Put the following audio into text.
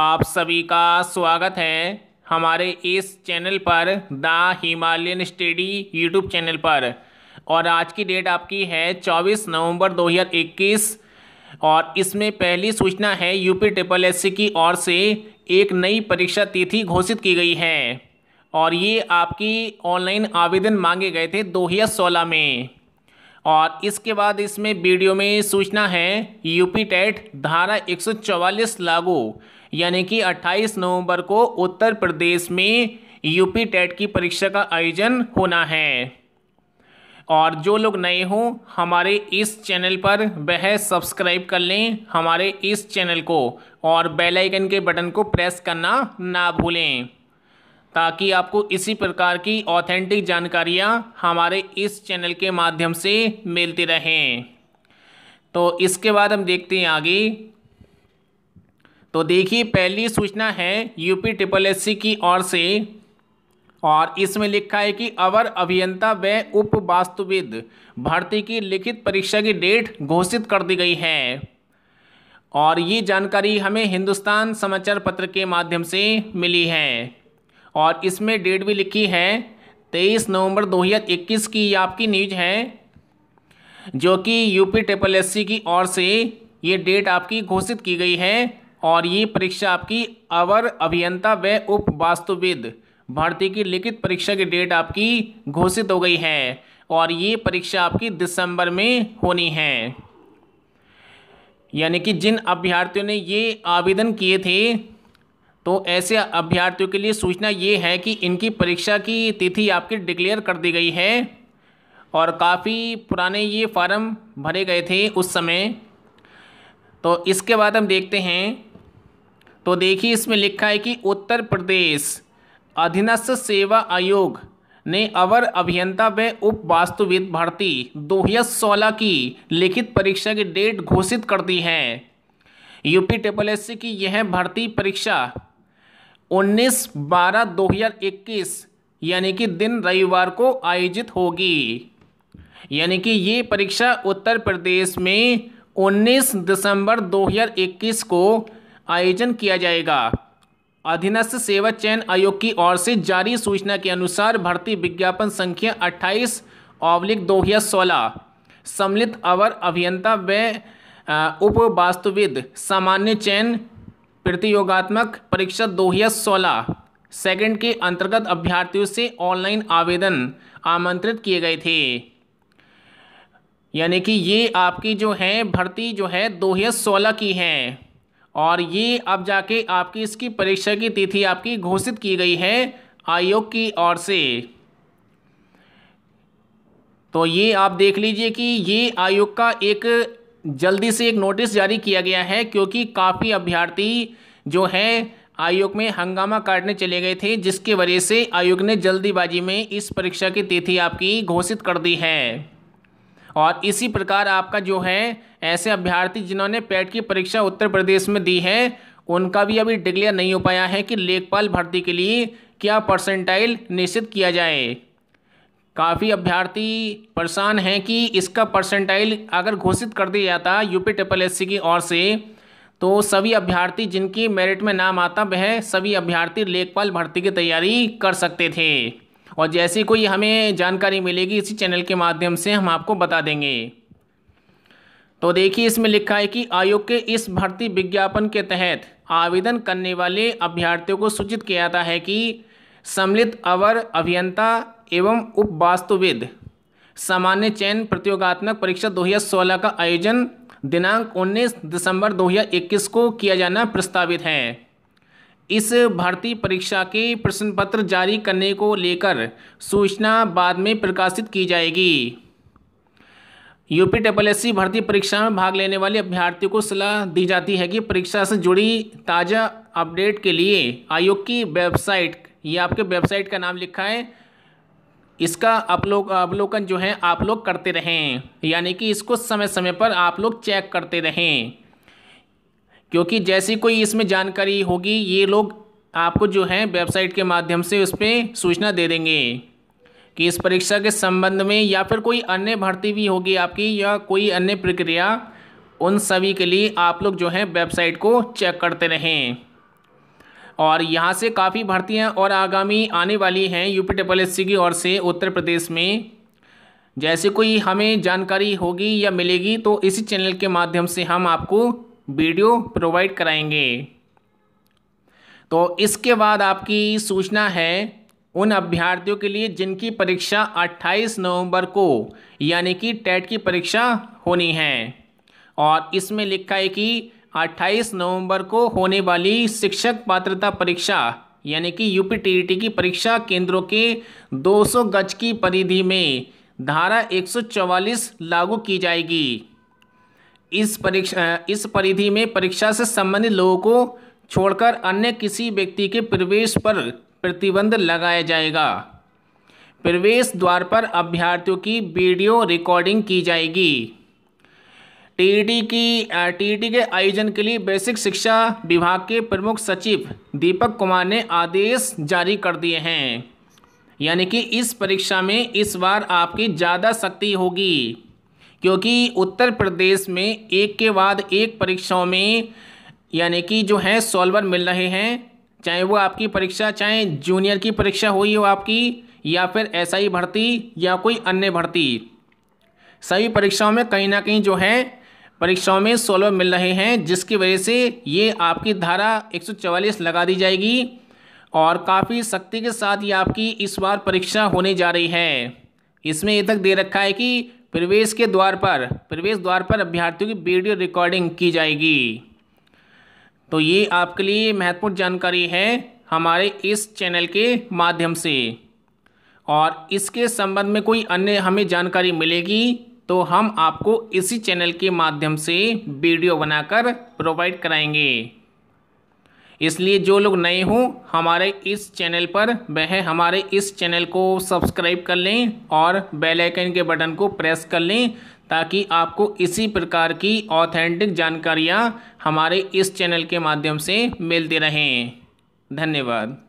आप सभी का स्वागत है हमारे इस चैनल पर the Himalayan study YouTube channel पर और आज की डेट आपकी है 24 नवंबर 2021 और इसमें पहली सूचना है यूपी ट्रिपल एस की ओर से एक नई परीक्षा तिथि घोषित की गई है और ये आपकी ऑनलाइन आवेदन मांगे गए थे 2016 में और इसके बाद इसमें वीडियो में सूचना है यूपी टेट धारा 144 लागू यानी कि 28 नवंबर को उत्तर प्रदेश में यूपी टेट की परीक्षा का आयोजन होना है और जो लोग नए हों हमारे इस चैनल पर वह सब्सक्राइब कर लें हमारे इस चैनल को और बेल आइकन के बटन को प्रेस करना ना भूलें ताकि आपको इसी प्रकार की ऑथेंटिक जानकारियाँ हमारे इस चैनल के माध्यम से मिलती रहें तो इसके बाद हम देखते हैं आगे तो देखिए पहली सूचना है यूपी ट्रिपल एस की ओर से और इसमें लिखा है कि अवर अभियंता व उप वास्तुविद भर्ती की लिखित परीक्षा की डेट घोषित कर दी गई है और ये जानकारी हमें हिंदुस्तान समाचार पत्र के माध्यम से मिली है और इसमें डेट भी लिखी है तेईस नवंबर 2021 की ये आपकी न्यूज है जो कि यूपी ट्रिपल एस की ओर से ये डेट आपकी घोषित की गई है और ये परीक्षा आपकी अवर अभियंता व उप वास्तुविद भर्ती की लिखित परीक्षा की डेट आपकी घोषित हो गई है और ये परीक्षा आपकी दिसंबर में होनी है यानी कि जिन अभ्यर्थियों ने ये आवेदन किए थे तो ऐसे अभ्यर्थियों के लिए सूचना ये है कि इनकी परीक्षा की तिथि आपकी डिक्लेयर कर दी गई है और काफ़ी पुराने ये फार्म भरे गए थे उस समय तो इसके बाद हम देखते हैं तो देखिए इसमें लिखा है कि उत्तर प्रदेश अधीनस्थ सेवा आयोग ने अवर अभियंता व उप वास्तुविद भर्ती दो सोलह की लिखित परीक्षा की डेट घोषित कर दी है यूपी ट्रिपल एस की यह भर्ती परीक्षा 19 बारह 2021 यानी कि दिन रविवार को आयोजित होगी यानी कि ये परीक्षा उत्तर प्रदेश में 19 दिसंबर 2021 को आयोजन किया जाएगा अधीनस्थ सेवा चयन आयोग की ओर से जारी सूचना के अनुसार भर्ती विज्ञापन संख्या अट्ठाईस ऑब्लिक दो हज़ार सोलह सम्मिलित अवर अभियंता व उप वास्तुविद सामान्य चयन प्रतियोगात्मक परीक्षा दो हज़ार सोलह सेकेंड के अंतर्गत अभ्यर्थियों से ऑनलाइन आवेदन आमंत्रित किए गए थे यानी कि ये आपकी जो है भर्ती जो है दो हज़ार सोलह की है और ये अब जाके आपकी इसकी परीक्षा की तिथि आपकी घोषित की गई है आयोग की ओर से तो ये आप देख लीजिए कि ये आयोग का एक जल्दी से एक नोटिस जारी किया गया है क्योंकि काफ़ी अभ्यर्थी जो हैं आयोग में हंगामा काटने चले गए थे जिसके वजह से आयोग ने जल्दीबाजी में इस परीक्षा की तिथि आपकी घोषित कर दी है और इसी प्रकार आपका जो है ऐसे अभ्यर्थी जिन्होंने पैट e की परीक्षा उत्तर प्रदेश में दी है उनका भी अभी डिक्लेयर नहीं हो पाया है कि लेखपाल भर्ती के लिए क्या परसेंटाइल निश्चित किया जाए काफ़ी अभ्यर्थी परेशान हैं कि इसका परसेंटाइल अगर घोषित कर दिया जाता यूपी ट्रिपल एस की ओर से तो सभी अभ्यर्थी जिनकी मेरिट में नाम आता वह सभी अभ्यर्थी लेखपाल भर्ती की तैयारी कर सकते थे और जैसी कोई हमें जानकारी मिलेगी इसी चैनल के माध्यम से हम आपको बता देंगे तो देखिए इसमें लिखा है कि आयोग के इस भर्ती विज्ञापन के तहत आवेदन करने वाले अभ्यर्थियों को सूचित किया जाता है कि सम्मिलित अवर अभियंता एवं उप वास्तुविद सामान्य चयन प्रतियोगात्मक परीक्षा 2016 का आयोजन दिनांक 19 दिसंबर 2021 को किया जाना प्रस्तावित है इस भर्ती परीक्षा के प्रश्न पत्र जारी करने को लेकर सूचना बाद में प्रकाशित की जाएगी यूपी डबल एस भर्ती परीक्षा में भाग लेने वाले अभ्यर्थियों को सलाह दी जाती है कि परीक्षा से जुड़ी ताज़ा अपडेट के लिए आयोग की वेबसाइट ये आपके वेबसाइट का नाम लिखा है इसका अपलोक अवलोकन जो है आप लोग करते रहें यानी कि इसको समय समय पर आप लोग चेक करते रहें क्योंकि जैसी कोई इसमें जानकारी होगी ये लोग आपको जो है वेबसाइट के माध्यम से उस पर सूचना दे देंगे कि इस परीक्षा के संबंध में या फिर कोई अन्य भर्ती भी होगी आपकी या कोई अन्य प्रक्रिया उन सभी के लिए आप लोग जो है वेबसाइट को चेक करते रहें और यहाँ से काफ़ी भर्तियाँ और आगामी आने वाली हैं यूपी ट्रिपल एस की ओर से उत्तर प्रदेश में जैसे कोई हमें जानकारी होगी या मिलेगी तो इसी चैनल के माध्यम से हम आपको वीडियो प्रोवाइड कराएंगे तो इसके बाद आपकी सूचना है उन अभ्यर्थियों के लिए जिनकी परीक्षा 28 नवंबर को यानी कि टेट की परीक्षा होनी है और इसमें लिखा है कि 28 नवंबर को होने वाली शिक्षक पात्रता परीक्षा यानी कि यू पी की परीक्षा केंद्रों के 200 गज की परिधि में धारा 144 लागू की जाएगी इस परीक्षा इस परिधि में परीक्षा से संबंधित लोगों को छोड़कर अन्य किसी व्यक्ति के प्रवेश पर प्रतिबंध लगाया जाएगा प्रवेश द्वार पर अभ्यर्थियों की वीडियो रिकॉर्डिंग की जाएगी टीईटी की टीईटी के आयोजन के लिए बेसिक शिक्षा विभाग के प्रमुख सचिव दीपक कुमार ने आदेश जारी कर दिए हैं यानी कि इस परीक्षा में इस बार आपकी ज़्यादा शक्ति होगी क्योंकि उत्तर प्रदेश में एक के बाद एक परीक्षाओं में यानी कि जो है सॉल्वर मिल रहे हैं चाहे वो आपकी परीक्षा चाहे जूनियर की परीक्षा हुई हो आपकी या फिर ऐसा ही भर्ती या कोई अन्य भर्ती सभी परीक्षाओं में कहीं ना कहीं जो है परीक्षाओं में सॉल्वर मिल रहे हैं जिसकी वजह से ये आपकी धारा 144 लगा दी जाएगी और काफ़ी सख्ती के साथ ये आपकी इस बार परीक्षा होने जा रही है इसमें ये तक दे रखा है कि प्रवेश के द्वार पर प्रवेश द्वार पर अभ्यर्थियों की वीडियो रिकॉर्डिंग की जाएगी तो ये आपके लिए महत्वपूर्ण जानकारी है हमारे इस चैनल के माध्यम से और इसके संबंध में कोई अन्य हमें जानकारी मिलेगी तो हम आपको इसी चैनल के माध्यम से वीडियो बनाकर प्रोवाइड कराएंगे इसलिए जो लोग नए हों हमारे इस चैनल पर वह हमारे इस चैनल को सब्सक्राइब कर लें और बेल आइकन के बटन को प्रेस कर लें ताकि आपको इसी प्रकार की ऑथेंटिक जानकारियाँ हमारे इस चैनल के माध्यम से मिलती रहें धन्यवाद